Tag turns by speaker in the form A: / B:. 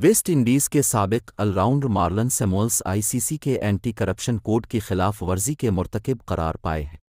A: West Indies के सबक allround Marlon Samuels ICC के एंटी करप्शन कोड की खिलाफ वर्जी के मरतकब करार पाए हैं